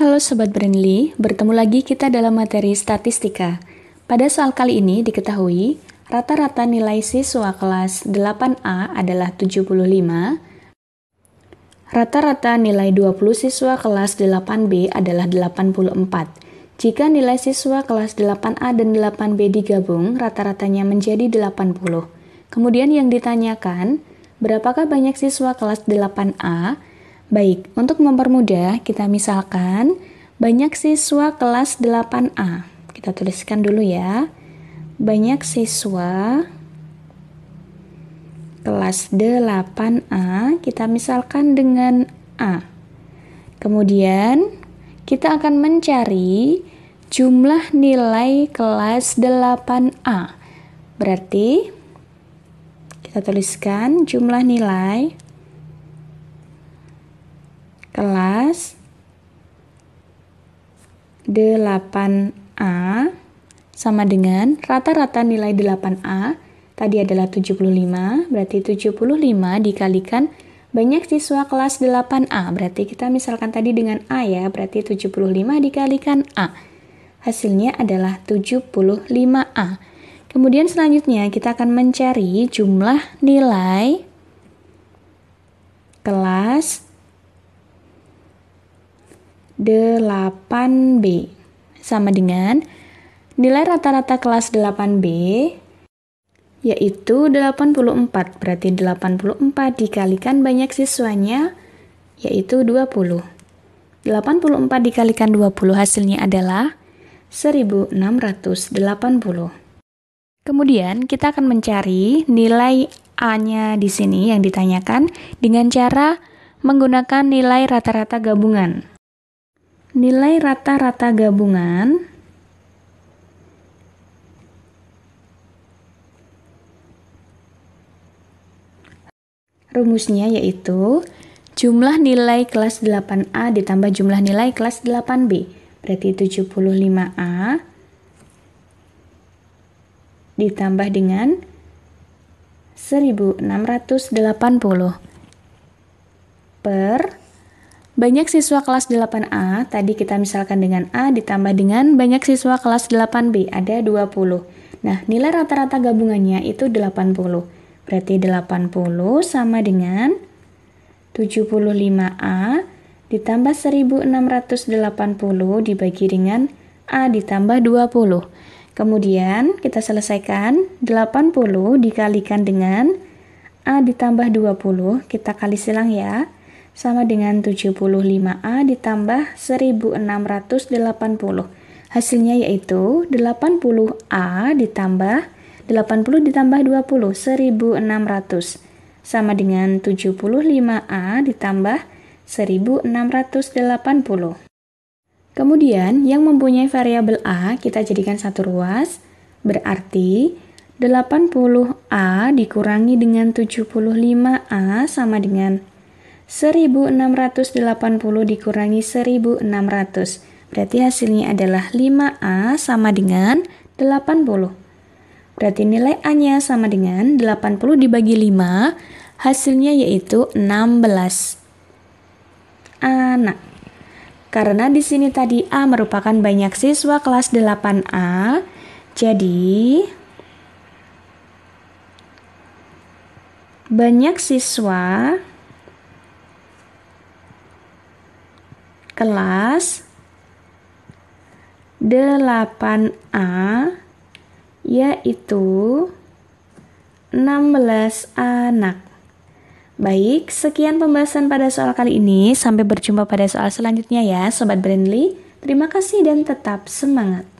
Halo Sobat Brandly, bertemu lagi kita dalam materi statistika. Pada soal kali ini diketahui, rata-rata nilai siswa kelas 8A adalah 75, rata-rata nilai 20 siswa kelas 8B adalah 84. Jika nilai siswa kelas 8A dan 8B digabung, rata-ratanya menjadi 80. Kemudian yang ditanyakan, berapakah banyak siswa kelas 8A Baik, untuk mempermudah kita misalkan banyak siswa kelas 8A. Kita tuliskan dulu ya. Banyak siswa kelas 8A kita misalkan dengan A. Kemudian kita akan mencari jumlah nilai kelas 8A. Berarti kita tuliskan jumlah nilai delapan a sama dengan rata-rata nilai delapan a tadi adalah tujuh puluh lima berarti tujuh puluh lima dikalikan banyak siswa kelas delapan a Berarti kita misalkan tadi dengan A ya, berarti tujuh puluh lima dikalikan A. Hasilnya adalah tujuh puluh lima a Kemudian selanjutnya kita akan mencari jumlah nilai kelas 8B. Sama dengan nilai rata-rata kelas 8B yaitu 84. Berarti 84 dikalikan banyak siswanya yaitu 20. 84 dikalikan 20 hasilnya adalah 1680. Kemudian kita akan mencari nilai A-nya di sini yang ditanyakan dengan cara menggunakan nilai rata-rata gabungan nilai rata-rata gabungan rumusnya yaitu jumlah nilai kelas 8A ditambah jumlah nilai kelas 8B berarti 75A ditambah dengan 1680 per banyak siswa kelas 8A, tadi kita misalkan dengan A ditambah dengan banyak siswa kelas 8B, ada 20. Nah, nilai rata-rata gabungannya itu 80. Berarti 80 sama dengan 75A ditambah 1680 dibagi dengan A ditambah 20. Kemudian kita selesaikan 80 dikalikan dengan A ditambah 20, kita kali silang ya sama dengan 75A ditambah 1680. Hasilnya yaitu 80A ditambah 80 ditambah 20, 1600. Sama dengan 75A ditambah 1680. Kemudian, yang mempunyai variabel A kita jadikan satu ruas, berarti 80A dikurangi dengan 75A sama dengan 1680 dikurangi 1600. Berarti hasilnya adalah 5A sama dengan 80. Berarti nilai A-nya sama dengan 80 dibagi 5, hasilnya yaitu 16. Anak. Karena di sini tadi A merupakan banyak siswa kelas 8A, jadi banyak siswa kelas 8A yaitu 16 anak. Baik, sekian pembahasan pada soal kali ini. Sampai berjumpa pada soal selanjutnya ya, Sobat Brandly. Terima kasih dan tetap semangat.